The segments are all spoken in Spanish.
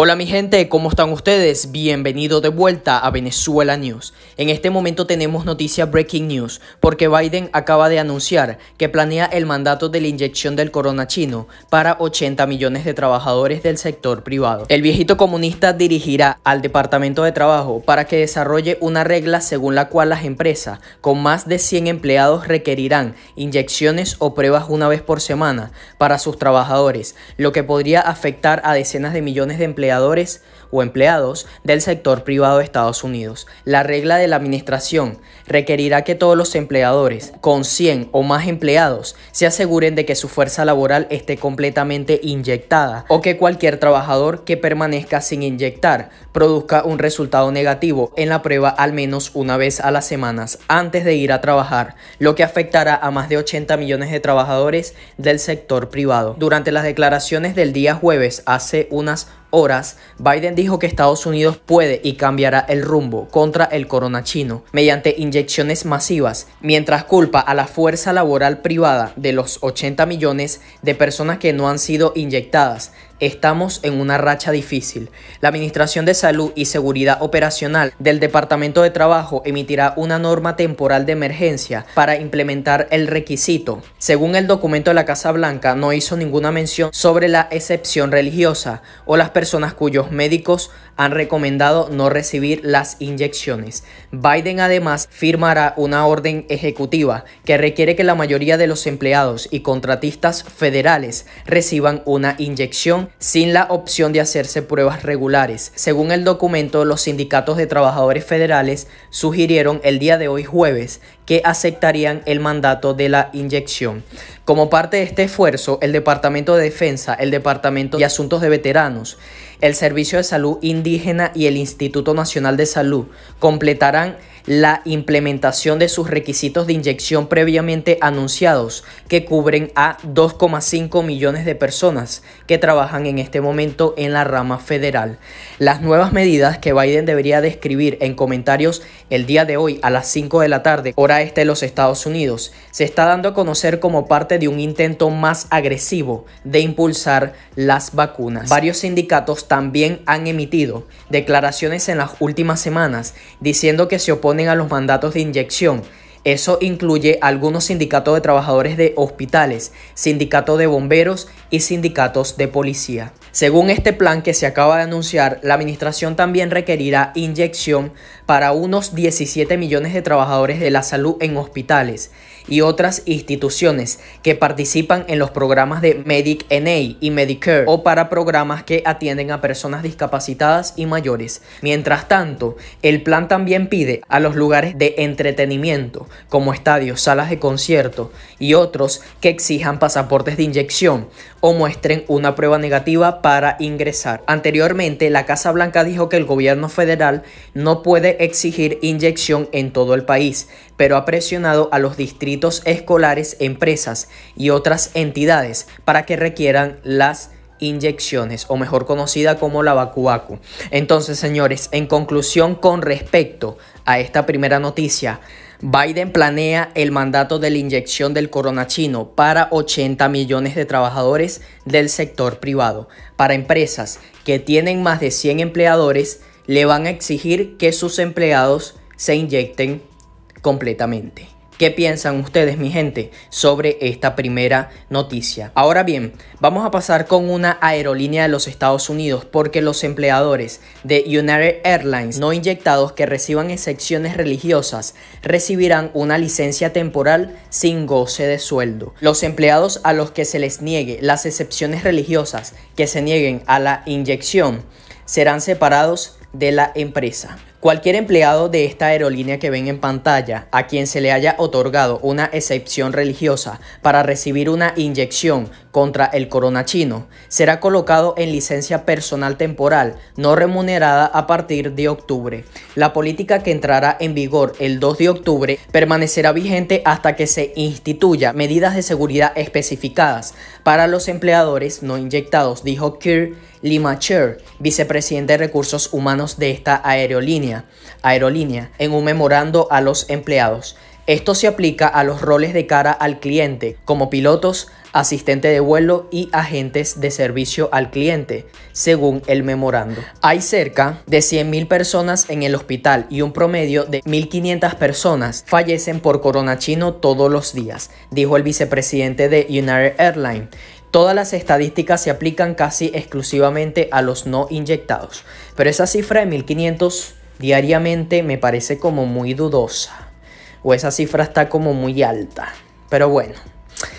Hola mi gente, ¿cómo están ustedes? Bienvenido de vuelta a Venezuela News. En este momento tenemos noticia breaking news porque Biden acaba de anunciar que planea el mandato de la inyección del corona chino para 80 millones de trabajadores del sector privado. El viejito comunista dirigirá al Departamento de Trabajo para que desarrolle una regla según la cual las empresas con más de 100 empleados requerirán inyecciones o pruebas una vez por semana para sus trabajadores, lo que podría afectar a decenas de millones de empleados creadores o empleados del sector privado de Estados Unidos. La regla de la administración requerirá que todos los empleadores con 100 o más empleados se aseguren de que su fuerza laboral esté completamente inyectada o que cualquier trabajador que permanezca sin inyectar produzca un resultado negativo en la prueba al menos una vez a las semanas antes de ir a trabajar, lo que afectará a más de 80 millones de trabajadores del sector privado. Durante las declaraciones del día jueves hace unas horas, Biden dijo que Estados Unidos puede y cambiará el rumbo contra el corona chino mediante inyecciones masivas, mientras culpa a la fuerza laboral privada de los 80 millones de personas que no han sido inyectadas Estamos en una racha difícil. La Administración de Salud y Seguridad Operacional del Departamento de Trabajo emitirá una norma temporal de emergencia para implementar el requisito. Según el documento de la Casa Blanca, no hizo ninguna mención sobre la excepción religiosa o las personas cuyos médicos han recomendado no recibir las inyecciones. Biden además firmará una orden ejecutiva que requiere que la mayoría de los empleados y contratistas federales reciban una inyección sin la opción de hacerse pruebas regulares. Según el documento, los sindicatos de trabajadores federales sugirieron el día de hoy jueves que aceptarían el mandato de la inyección. Como parte de este esfuerzo, el Departamento de Defensa, el Departamento de Asuntos de Veteranos, el Servicio de Salud Indígena y el Instituto Nacional de Salud completarán la implementación de sus requisitos de inyección previamente anunciados, que cubren a 2,5 millones de personas que trabajan en este momento en la rama federal. Las nuevas medidas que Biden debería describir en comentarios el día de hoy, a las 5 de la tarde, hora este de los Estados Unidos, se está dando a conocer como parte de un intento más agresivo de impulsar las vacunas. Varios sindicatos también han emitido declaraciones en las últimas semanas diciendo que se oponen a los mandatos de inyección eso incluye algunos sindicatos de trabajadores de hospitales, sindicatos de bomberos y sindicatos de policía. Según este plan que se acaba de anunciar, la administración también requerirá inyección para unos 17 millones de trabajadores de la salud en hospitales y otras instituciones que participan en los programas de medic y Medicare o para programas que atienden a personas discapacitadas y mayores. Mientras tanto, el plan también pide a los lugares de entretenimiento, como estadios, salas de concierto y otros, que exijan pasaportes de inyección o muestren una prueba negativa para ingresar. Anteriormente, la Casa Blanca dijo que el gobierno federal no puede exigir inyección en todo el país, pero ha presionado a los distritos escolares, empresas y otras entidades para que requieran las inyecciones o mejor conocida como la vacuacu. Entonces, señores, en conclusión con respecto a esta primera noticia, Biden planea el mandato de la inyección del corona chino para 80 millones de trabajadores del sector privado. Para empresas que tienen más de 100 empleadores, le van a exigir que sus empleados se inyecten completamente. ¿Qué piensan ustedes, mi gente, sobre esta primera noticia? Ahora bien, vamos a pasar con una aerolínea de los Estados Unidos porque los empleadores de United Airlines no inyectados que reciban excepciones religiosas recibirán una licencia temporal sin goce de sueldo. Los empleados a los que se les niegue las excepciones religiosas que se nieguen a la inyección serán separados de la empresa. Cualquier empleado de esta aerolínea que ven en pantalla, a quien se le haya otorgado una excepción religiosa para recibir una inyección contra el corona chino, será colocado en licencia personal temporal no remunerada a partir de octubre. La política que entrará en vigor el 2 de octubre permanecerá vigente hasta que se instituya medidas de seguridad especificadas para los empleadores no inyectados, dijo Kirk Limacher, vicepresidente de Recursos Humanos de esta aerolínea aerolínea, en un memorando a los empleados. Esto se aplica a los roles de cara al cliente, como pilotos, asistente de vuelo y agentes de servicio al cliente, según el memorando. Hay cerca de 100.000 personas en el hospital y un promedio de 1.500 personas fallecen por corona chino todos los días, dijo el vicepresidente de United Airlines. Todas las estadísticas se aplican casi exclusivamente a los no inyectados, pero esa cifra de 1500 diariamente me parece como muy dudosa. O esa cifra está como muy alta. Pero bueno,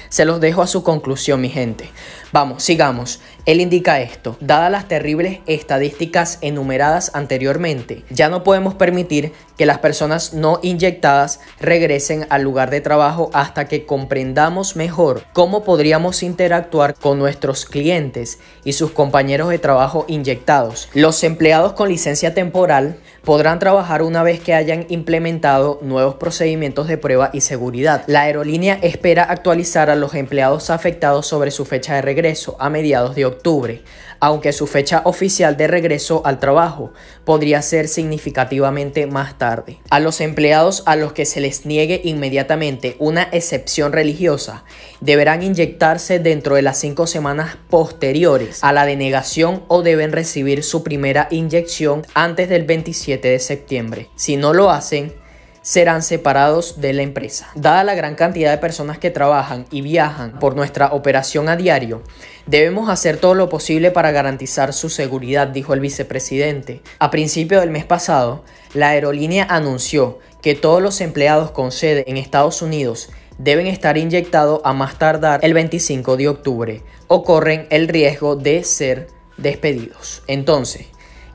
se los dejo a su conclusión, mi gente. Vamos, sigamos. Él indica esto. Dadas las terribles estadísticas enumeradas anteriormente, ya no podemos permitir que las personas no inyectadas regresen al lugar de trabajo hasta que comprendamos mejor cómo podríamos interactuar con nuestros clientes y sus compañeros de trabajo inyectados. Los empleados con licencia temporal podrán trabajar una vez que hayan implementado nuevos procedimientos de prueba y seguridad. La aerolínea espera actualizar a los empleados afectados sobre su fecha de regreso a mediados de octubre, aunque su fecha oficial de regreso al trabajo podría ser significativamente más tarde. A los empleados a los que se les niegue inmediatamente una excepción religiosa deberán inyectarse dentro de las cinco semanas posteriores a la denegación o deben recibir su primera inyección antes del 27 de septiembre. Si no lo hacen, serán separados de la empresa. Dada la gran cantidad de personas que trabajan y viajan por nuestra operación a diario, debemos hacer todo lo posible para garantizar su seguridad, dijo el vicepresidente. A principio del mes pasado, la aerolínea anunció que todos los empleados con sede en Estados Unidos deben estar inyectados a más tardar el 25 de octubre o corren el riesgo de ser despedidos. Entonces,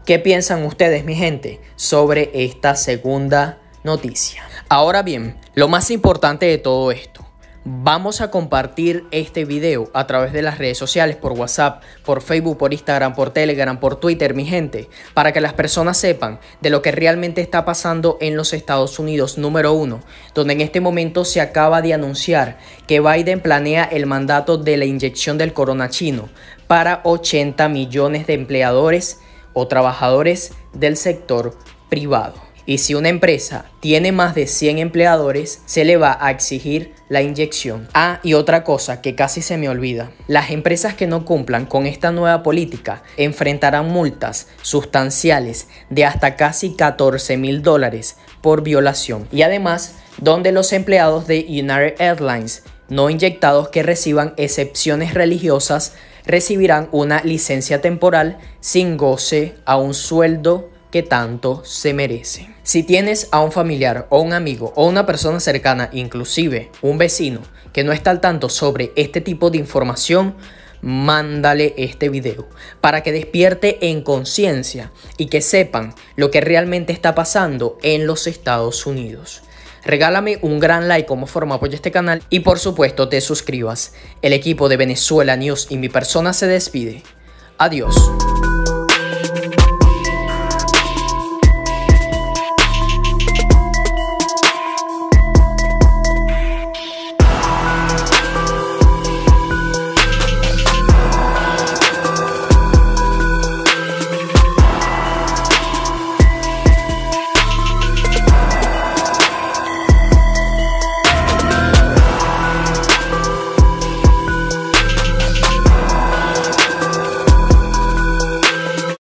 ¿qué piensan ustedes, mi gente, sobre esta segunda noticia. Ahora bien, lo más importante de todo esto. Vamos a compartir este video a través de las redes sociales, por WhatsApp, por Facebook, por Instagram, por Telegram, por Twitter, mi gente, para que las personas sepan de lo que realmente está pasando en los Estados Unidos, número uno, donde en este momento se acaba de anunciar que Biden planea el mandato de la inyección del corona chino para 80 millones de empleadores o trabajadores del sector privado. Y si una empresa tiene más de 100 empleadores, se le va a exigir la inyección. Ah, y otra cosa que casi se me olvida. Las empresas que no cumplan con esta nueva política enfrentarán multas sustanciales de hasta casi 14 mil dólares por violación. Y además, donde los empleados de United Airlines no inyectados que reciban excepciones religiosas recibirán una licencia temporal sin goce a un sueldo que tanto se merece Si tienes a un familiar o un amigo o una persona cercana, inclusive un vecino, que no está al tanto sobre este tipo de información, mándale este video para que despierte en conciencia y que sepan lo que realmente está pasando en los Estados Unidos. Regálame un gran like como forma apoyo a este canal y por supuesto te suscribas. El equipo de Venezuela News y mi persona se despide. Adiós.